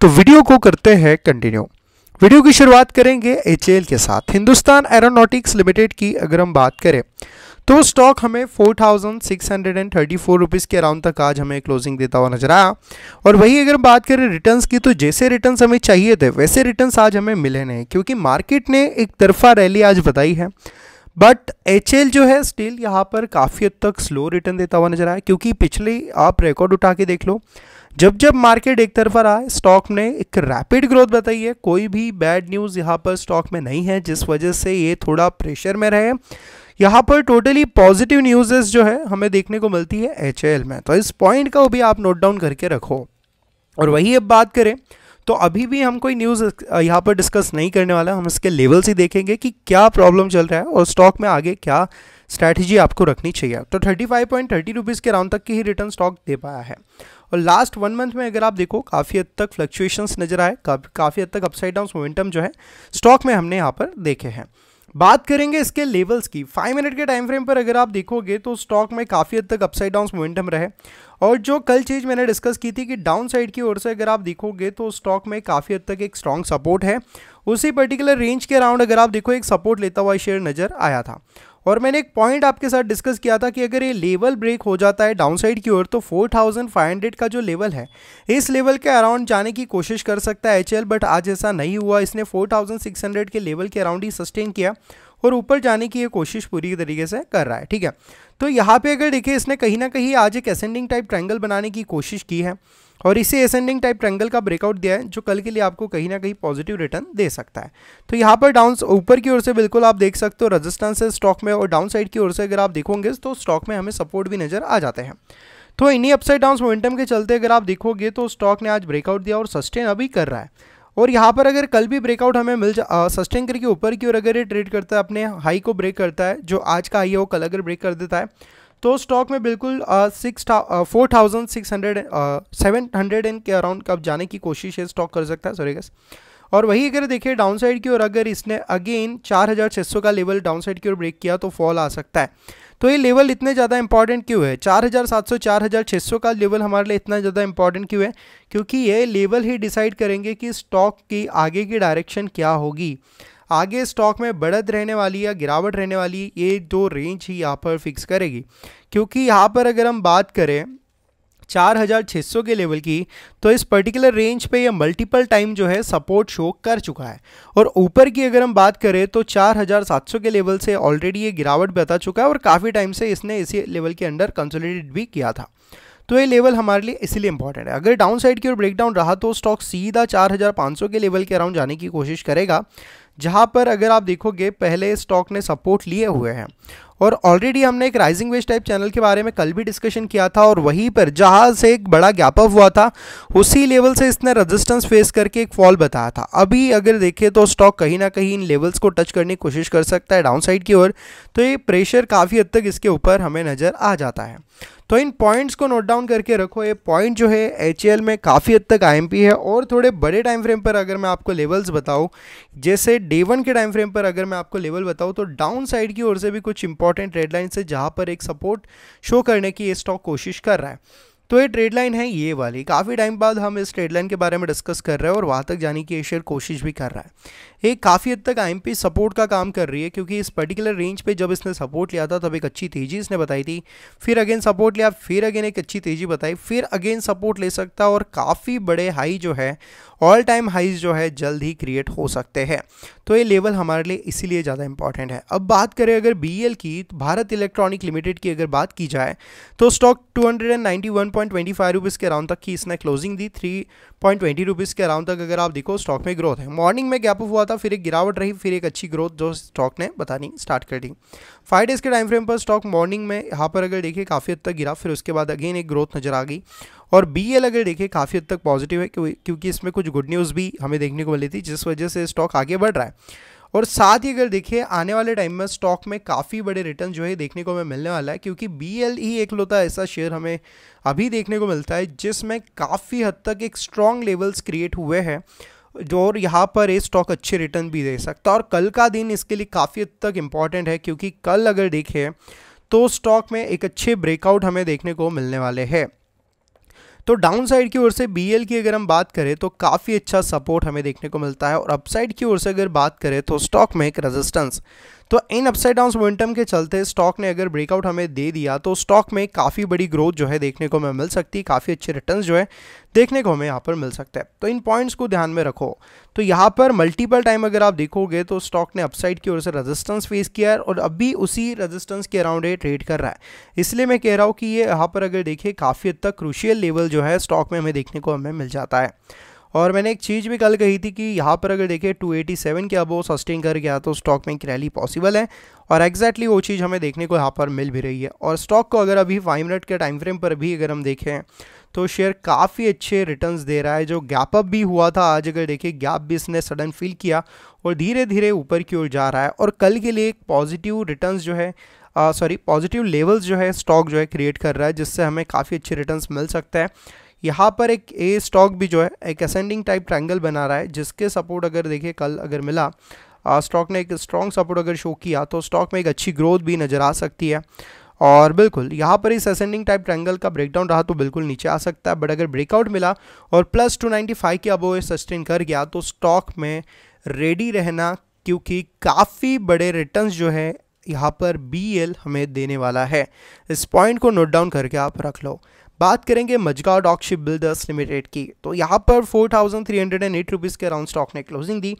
तो वीडियो को करते हैं कंटिन्यू वीडियो की शुरुआत करेंगे एच के साथ हिंदुस्तान एरोनॉटिक्स लिमिटेड की अगर हम बात करें तो स्टॉक हमें four thousand six hundred and thirty four rupees के अराउंड तक आज हमें क्लोजिंग देता हुआ नजर आया और वही अगर बात करें रिटर्न्स की तो जैसे रिटर्न्स हमें चाहिए थे वैसे रिटर्न्स आज हमें मिले नहीं क्योंकि मार्केट ने एक तरफा रैली आज बताई है बट एच जो है स्टिल यहाँ पर काफ़ी हद तक स्लो रिटर्न देता हुआ नजर आया क्योंकि पिछले आप रिकॉर्ड उठा के देख लो जब जब मार्केट एक तरफा रहा है स्टॉक ने एक रैपिड ग्रोथ बताई है कोई भी बैड न्यूज़ यहाँ पर स्टॉक में नहीं है जिस वजह से ये थोड़ा प्रेशर में रहे यहाँ पर टोटली पॉजिटिव न्यूज़ेस जो है हमें देखने को मिलती है एच में तो इस पॉइंट का भी आप नोट डाउन करके रखो और वही अब बात करें तो अभी भी हम कोई न्यूज़ यहाँ पर डिस्कस नहीं करने वाला हम इसके लेवल्स ही देखेंगे कि क्या प्रॉब्लम चल रहा है और स्टॉक में आगे क्या स्ट्रैटेजी आपको रखनी चाहिए तो thirty five point thirty rupees के राउंड तक की ही रिटर्न स्टॉक दे पाया है और लास्ट वन मंथ में अगर आप देखो काफ़ी हद तक फ्लक्चुएशंस नजर आए काफ़ी हद तक अपसाइड डाउन मोमेंटम जो है स्टॉक में हमने यहाँ पर देखे हैं बात करेंगे इसके लेवल्स की फाइव मिनट के टाइम फ्रेम पर अगर आप देखोगे तो स्टॉक में काफ़ी हद तक अपसाइड डाउन मोमेंटम रहे और जो कल चीज़ मैंने डिस्कस की थी कि डाउन साइड की ओर से अगर आप देखोगे तो स्टॉक में काफ़ी हद तक एक स्ट्रॉन्ग सपोर्ट है उसी पर्टिकुलर रेंज के अराउंड अगर आप देखो एक सपोर्ट लेता हुआ शेयर नज़र आया था और मैंने एक पॉइंट आपके साथ डिस्कस किया था कि अगर ये लेवल ब्रेक हो जाता है डाउनसाइड की ओर तो 4500 का जो लेवल है इस लेवल के अराउंड जाने की कोशिश कर सकता है एच बट आज ऐसा नहीं हुआ इसने 4600 के लेवल के अराउंड ही सस्टेन किया और ऊपर जाने की ये कोशिश पूरी तरीके से कर रहा है ठीक है तो यहाँ पे अगर देखिए इसने कहीं ना कहीं आज एक असेंडिंग टाइप ट्रैंगल बनाने की कोशिश की है और इसे असेंडिंग टाइप ट्रैंगल का ब्रेकआउट दिया है जो कल के लिए आपको कहीं ना कहीं पॉजिटिव रिटर्न दे सकता है तो यहाँ पर डाउन ऊपर की ओर से बिल्कुल आप देख सकते हो रजिस्टेंस है स्टॉक में और डाउन साइड की ओर से अगर आप देखोगे तो स्टॉक में हमें सपोर्ट भी नज़र आ जाते हैं तो इन्हीं अपसाइड डाउन मोमेंटम के चलते अगर आप देखोगे तो स्टॉक ने आज ब्रेकआउट दिया और सस्टेन अभी कर रहा है और यहाँ पर अगर कल भी ब्रेकआउट हमें मिल जा सस्टेन करके ऊपर की ओर अगर ये ट्रेड करता है अपने हाई को ब्रेक करता है जो आज का हाई है वो कल अगर ब्रेक कर देता है तो स्टॉक में बिल्कुल six four thousand six hundred seven hundred and के अराउंड कब जाने की कोशिश है स्टॉक कर सकता है सॉरी गैस और वही अगर देखिए डाउन साइड की ओर अगर इसने अगेन 4600 का लेवल डाउन साइड की ओर ब्रेक किया तो फॉल आ सकता है तो ये लेवल इतने ज़्यादा इंपॉर्टेंट क्यों है 4700 4600 का लेवल हमारे लिए इतना ज़्यादा इंपॉर्टेंट क्यों है क्योंकि ये लेवल ही डिसाइड करेंगे कि स्टॉक की आगे की डायरेक्शन क्या होगी आगे स्टॉक में बढ़त रहने वाली या गिरावट रहने वाली ये दो रेंज ही यहाँ पर फिक्स करेगी क्योंकि यहाँ पर अगर हम बात करें 4600 के लेवल की तो इस पर्टिकुलर रेंज पे ये मल्टीपल टाइम जो है सपोर्ट शो कर चुका है और ऊपर की अगर हम बात करें तो 4700 के लेवल से ऑलरेडी ये गिरावट बता चुका है और काफ़ी टाइम से इसने इसी लेवल के अंडर कंसोलिडेट भी किया था तो ये लेवल हमारे लिए इसलिए इंपॉर्टेंट है अगर डाउन साइड की ओर ब्रेकडाउन रहा तो स्टॉक सीधा 4500 के लेवल के अराउंड जाने की कोशिश करेगा जहां पर अगर आप देखोगे पहले स्टॉक ने सपोर्ट लिए हुए हैं और ऑलरेडी हमने एक राइजिंग वेज टाइप चैनल के बारे में कल भी डिस्कशन किया था और वहीं पर जहाँ से एक बड़ा गैप अप हुआ था उसी लेवल से इसने रेजिस्टेंस फेस करके एक फॉल बताया था अभी अगर देखें तो स्टॉक कहीं ना कहीं इन लेवल्स को टच करने की कोशिश कर सकता है डाउनसाइड की ओर तो ये प्रेशर काफ़ी हद तक इसके ऊपर हमें नज़र आ जाता है तो इन पॉइंट्स को नोट डाउन करके रखो ये पॉइंट जो है एच में काफ़ी हद तक आई है और थोड़े बड़े टाइम फ्रेम पर अगर मैं आपको लेवल्स बताऊँ जैसे डे वन के टाइम फ्रेम पर अगर मैं आपको लेवल बताऊँ तो डाउन साइड की ओर से भी कुछ इंपॉर्टेंट रेडलाइंस है जहाँ पर एक सपोर्ट शो करने की ये स्टॉक कोशिश कर रहा है तो ये ट्रेड लाइन है ये वाली काफ़ी टाइम बाद हम इस ट्रेड लाइन के बारे में डिस्कस कर रहे हैं और वहाँ तक जाने की शेयर कोशिश भी कर रहा है ये काफ़ी हद तक आई सपोर्ट का काम कर रही है क्योंकि इस पर्टिकुलर रेंज पे जब इसने सपोर्ट लिया था तब एक अच्छी तेजी इसने बताई थी फिर अगेन सपोर्ट लिया फिर अगेन एक अच्छी तेजी बताई फिर अगेन सपोर्ट ले सकता और काफ़ी बड़े हाई जो है ऑल टाइम हाइज जो है जल्द ही क्रिएट हो सकते हैं तो ये लेवल हमारे लिए इसीलिए ज़्यादा इंपॉर्टेंट है अब बात करें अगर बी की तो भारत इलेक्ट्रॉनिक लिमिटेड की अगर बात की जाए तो stock two point twenty five rupees के अराउंड तक की इसने क्लोजिंग दी थ्री पॉइंट ट्वेंटी रुपीज़ के अराउंड तक अगर आप देखो स्टॉक में ग्रोथ है मॉर्निंग में गैप अप हुआ था फिर एक गिरावट रही फिर एक अच्छी ग्रोथ जो स्टॉक ने बतानी स्टार्ट कर दी फाइव डेज़ के टाइम फ्रेम पर स्टॉक मॉर्निंग में यहाँ पर अगर देखिए काफ़ी हद तक गिरा फिर उसके बाद अगेन एक ग्रोथ नजर आ गई और बी एल अगर देखिए काफ़ी हद तक पॉजिटिव है क्योंकि इसमें कुछ गुड न्यूज़ भी हमें देखने को मिली थी जिस वजह से स्टॉक आगे बढ़ रहा है और साथ ही अगर देखिए आने वाले टाइम में स्टॉक में काफ़ी बड़े रिटर्न जो है देखने को हमें मिलने वाला है क्योंकि बी एल ही एक लोता ऐसा शेयर हमें अभी देखने को मिलता है जिसमें काफ़ी हद तक एक स्ट्रॉन्ग लेवल्स क्रिएट हुए हैं जो और यहाँ पर ये स्टॉक अच्छे रिटर्न भी दे सकता है और कल का दिन इसके लिए काफ़ी हद तक इम्पॉर्टेंट है क्योंकि कल अगर देखें तो स्टॉक में एक अच्छे ब्रेकआउट हमें देखने को मिलने वाले हैं तो डाउन साइड की ओर से बी की अगर हम बात करें तो काफ़ी अच्छा सपोर्ट हमें देखने को मिलता है और अपसाइड की ओर से अगर बात करें तो स्टॉक में एक रेजिस्टेंस तो इन अपसाइड डाउन मोमेंटम के चलते स्टॉक ने अगर ब्रेकआउट हमें दे दिया तो स्टॉक में काफ़ी बड़ी ग्रोथ जो है देखने को हमें मिल सकती है काफ़ी अच्छे रिटर्न जो है देखने को हमें यहाँ पर मिल सकता है तो इन पॉइंट्स को ध्यान में रखो तो यहाँ पर मल्टीपल टाइम अगर आप देखोगे तो स्टॉक ने अपसाइड की ओर से रेजिस्टेंस फेस किया है और अब भी उसी रेजिस्टेंस के अराउंड ट्रेड कर रहा है इसलिए मैं कह रहा हूँ कि ये यहाँ पर अगर देखिए काफ़ी हद तक क्रूशियल लेवल जो है स्टॉक में हमें देखने को हमें मिल जाता है और मैंने एक चीज़ भी कल कही थी कि यहाँ पर अगर देखिए 287 के अबो सस्टेन कर गया तो स्टॉक में एक रैली पॉसिबल है और एग्जैक्टली वो चीज़ हमें देखने को यहाँ पर मिल भी रही है और स्टॉक को अगर अभी फाइव मिनट के टाइम फ्रेम पर भी अगर हम देखें तो शेयर काफ़ी अच्छे रिटर्न्स दे रहा है जो गैप अप भी हुआ था आज अगर देखिए गैप भी इसने सडन फील किया और धीरे धीरे ऊपर की ओर जा रहा है और कल के लिए एक पॉजिटिव रिटर्न्स जो है सॉरी पॉजिटिव लेवल्स जो है स्टॉक जो है क्रिएट कर रहा है जिससे हमें काफ़ी अच्छे रिटर्न्स मिल सकता है यहाँ पर एक ए स्टॉक भी जो है एक असेंडिंग टाइप ट्रैंगल बना रहा है जिसके सपोर्ट अगर देखिए कल अगर मिला स्टॉक ने एक स्ट्रॉन्ग सपोर्ट अगर शो किया तो स्टॉक में एक अच्छी ग्रोथ भी नज़र आ सकती है और बिल्कुल यहाँ पर इस असेंडिंग टाइप ट्रैंगल का ब्रेकडाउन रहा तो बिल्कुल नीचे आ सकता है बट अगर ब्रेकआउट मिला और प्लस टू नाइन्टी फाइव के अब वो सस्टेन कर गया तो स्टॉक में रेडी रहना क्योंकि काफ़ी बड़े रिटर्न्स जो है यहाँ पर बी हमें देने वाला है इस पॉइंट को नोट डाउन करके आप रख लो बात करेंगे डॉक शिप बिल्डर्स लिमिटेड की तो यहाँ पर four thousand three hundred and eight rupees के अराउंड स्टॉक ने क्लोजिंग दी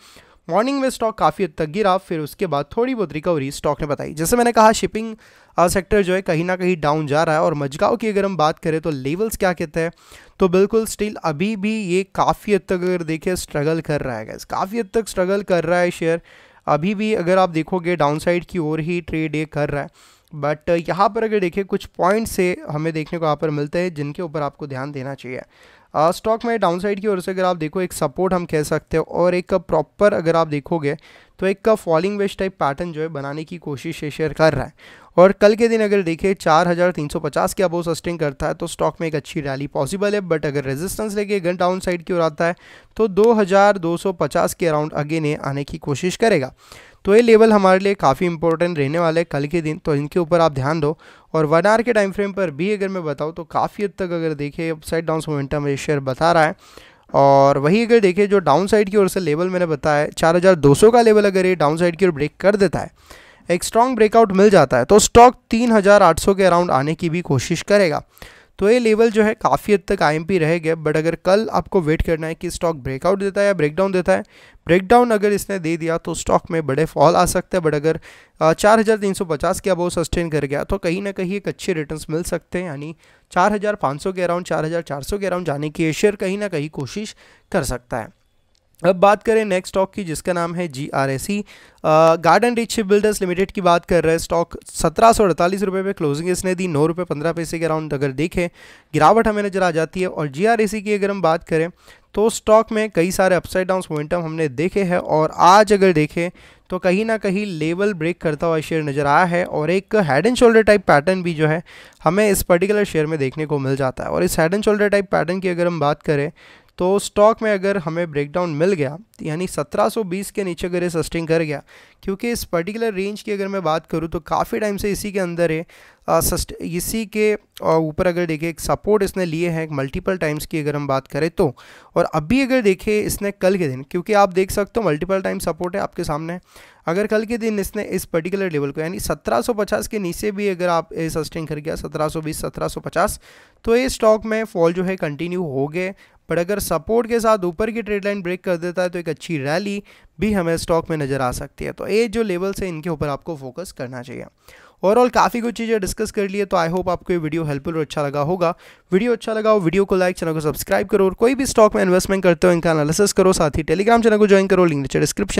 मॉर्निंग में स्टॉक काफ़ी हद तक गिरा फिर उसके बाद थोड़ी बहुत रिकवरी स्टॉक ने बताई जैसे मैंने कहा शिपिंग सेक्टर जो है कहीं ना कहीं डाउन जा रहा है और मजगाव की अगर हम बात करें तो लेवल्स क्या कहते हैं तो बिल्कुल स्टिल अभी भी ये काफ़ी हद तक अगर देखें स्ट्रगल कर रहा है गैस काफ़ी हद तक स्ट्रगल कर रहा है शेयर अभी भी अगर आप देखोगे साइड की ओर ही ट्रेड ये कर रहा है बट uh, यहाँ पर अगर देखें कुछ पॉइंट्स है हमें देखने को यहाँ पर मिलते हैं जिनके ऊपर आपको ध्यान देना चाहिए स्टॉक uh, में डाउनसाइड की ओर से अगर आप देखो एक सपोर्ट हम कह सकते हैं और एक प्रॉपर अगर आप देखोगे तो एक फॉलिंग वेस्ट टाइप पैटर्न जो है बनाने की कोशिश ये शेयर कर रहा है और कल के दिन अगर देखें 4350 के अबो सस्टेन करता है तो स्टॉक में एक अच्छी रैली पॉसिबल है बट अगर रेजिस्टेंस लेके गन डाउन साइड की ओर आता है तो 2250 के अराउंड अगेन आने की कोशिश करेगा तो ये लेवल हमारे लिए काफ़ी इंपॉर्टेंट रहने वाला है कल के दिन तो इनके ऊपर आप ध्यान दो और वन आर के टाइम फ्रेम पर भी अगर मैं बताऊँ तो काफ़ी हद तक अगर देखें अपसाइड डाउन मोमेंटम ये शेयर बता रहा है और वही अगर देखें जो डाउन साइड की ओर से लेवल मैंने बताया चार हज़ार दो सौ का लेवल अगर ये डाउन साइड की ओर ब्रेक कर देता है एक स्ट्रॉन्ग ब्रेकआउट मिल जाता है तो स्टॉक तीन हज़ार आठ सौ के अराउंड आने की भी कोशिश करेगा तो ये लेवल जो है काफ़ी हद तक आई रह गया बट अगर कल आपको वेट करना है कि स्टॉक ब्रेकआउट देता है या ब्रेकडाउन देता है ब्रेकडाउन अगर इसने दे दिया तो स्टॉक में बड़े फॉल आ सकते हैं बट अगर चार हज़ार तीन सौ पचास के अबव सस्टेन कर गया तो कहीं ना कहीं एक अच्छे रिटर्न्स मिल सकते हैं यानी चार हज़ार पाँच सौ के अराउंड चार हज़ार चार सौ के अराउंड जाने की शेयर कहीं ना कहीं कोशिश कर सकता है अब बात करें नेक्स्ट स्टॉक की जिसका नाम है G R S C garden reach ship builders limited की बात कर रहे हैं स्टॉक सत्रह सौ अड़तालीस रुपये पे क्लोजिंग इसने दी नौ रुपये पंद्रह पैसे के अराउंड अगर देखें गिरावट हमें नज़र आ जाती है और जी आर ए सी की अगर हम बात करें तो स्टॉक में कई सारे अपसाइड डाउन मोमेंटम हमने देखे हैं और आज अगर देखें तो कहीं ना कहीं लेवल ब्रेक करता हुआ शेयर नज़र आया है और एक head and shoulder type pattern भी जो है हमें इस पर्टिकुलर शेयर में देखने को मिल जाता है और इस head and shoulder type pattern की अगर हम बात करें तो स्टॉक में अगर हमें ब्रेकडाउन मिल गया यानी 1720 के नीचे अगर ये सस्टेन कर गया क्योंकि इस पर्टिकुलर रेंज की अगर मैं बात करूँ तो काफ़ी टाइम से इसी के अंदर है सस्ट इसी के ऊपर अगर देखें एक सपोर्ट इसने लिए हैं मल्टीपल टाइम्स की अगर हम बात करें तो और अभी अगर देखें इसने कल के दिन क्योंकि आप देख सकते हो मल्टीपल टाइम सपोर्ट है आपके सामने अगर कल के दिन इसने इस पर्टिकुलर लेवल को यानी 1750 के नीचे भी अगर आप सस्टेन कर गया 1720 1750 तो ये स्टॉक में फॉल जो है कंटिन्यू हो गए बट अगर सपोर्ट के साथ ऊपर की ट्रेड लाइन ब्रेक कर देता है तो एक अच्छी रैली भी हमें स्टॉक में नज़र आ सकती है तो ये जो लेवल्स है इनके ऊपर आपको फोकस करना चाहिए ओवरऑल काफ़ी कुछ चीज़ें डिस्कस कर लिए तो आई होप आपको ये वीडियो हेल्पफुल और अच्छा लगा होगा वीडियो अच्छा लगा हो वीडियो को लाइक चैनल को सब्सक्राइब करो और कोई भी स्टॉक में इन्वेस्टमेंट करते हो इनका एनालिसिस करो साथ ही टेलीग्राम चैनल को ज्वाइन करो लिंक नीचे डिस्क्रिप्शन